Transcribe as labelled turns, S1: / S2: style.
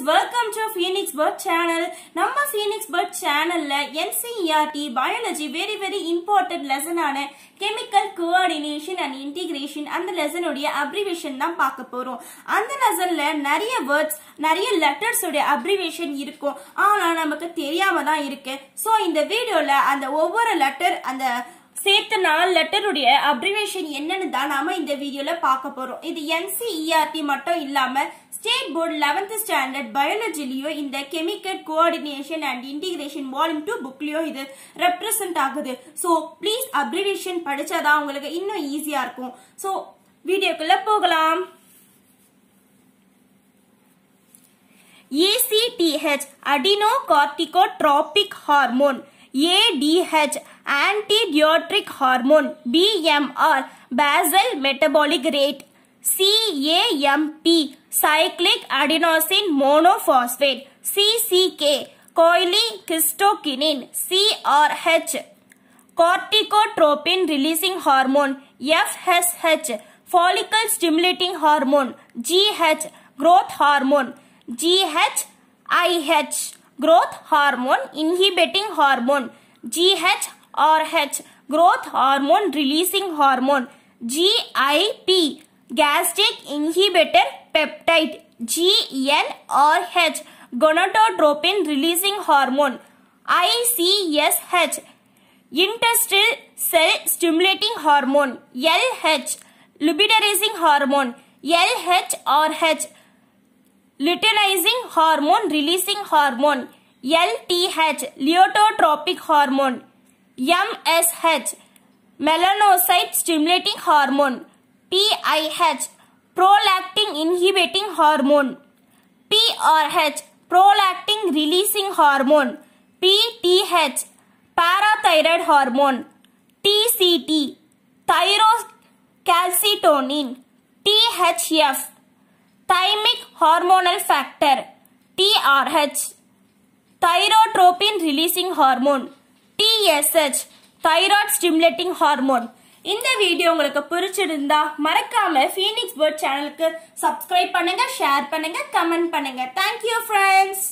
S1: friends welcome to Phoenix Bird channel நம்ம Phoenix Bird சேனல்ல NCERT biology very very important லெசனான chemical coordination and integration அந்த லெசனுடைய abbreviation தான் பார்க்க போறோம் அந்த லெசன்ல நிறைய வேர்ட்ஸ் நிறைய லெட்டர்ஸ் உடைய அப்ரிவேஷன் இருக்கும் ஆனா நமக்கு தெரியாம தான் இருக்கு ஸோ இந்த வீடியோல அந்த ஒவ்வொரு லெட்டர் அந்த சேர்த்த நாலு லெட்டருடைய அப்ரிவேஷன் என்னன்னு தான் நாம இந்த வீடியோல பார்க்க போறோம் இது என்சிஇஆர்டி e மட்டும் இல்லாம ஸ்டேட் போர்டு லெவன்த் ஸ்டாண்டர்ட் பயாலஜிலேயோ இந்த chemical coordination and integration volume two புக்லயோ இது ரெப்ரசன்ட் ஆகுது ஸோ ப்ளீஸ் அப்ரிவேஷன் படிச்சாதான் உங்களுக்கு இன்னும் ஈஸியா இருக்கும் ஸோ வீடியோக்குள்ள போகலாம் ACTH adrenocorticotropic hormone ADH antidiuretic hormone BMR basal metabolic rate cAMP cyclic adenosine monophosphate C C K cholecystokinin C R H corticotropin releasing hormone F S H follicle stimulating hormone G H growth hormone G H I H growth hormone inhibiting hormone G H R H growth hormone releasing hormone G I P gastric inhibitor peptide G N R H gonadotropin releasing hormone I S H cell stimulating hormone L H luteinizing hormone L H R H luteinizing hormone releasing hormone L T H luteotropic hormone M S H melanocyte stimulating hormone PIH prolactin inhibiting hormone PRH prolactin releasing hormone PTH parathyroid hormone TCT thyrocalcitonin THF thymic hormonal factor TRH thyrotropin releasing hormone TSH thyroid stimulating hormone இந்த video உங்களுக்கு பிடிச்சிருந்தா மறக்காம Phoenix Bird சேனலுக்கு subscribe பண்ணுங்க share பண்ணுங்க comment பண்ணுங்க thank you friends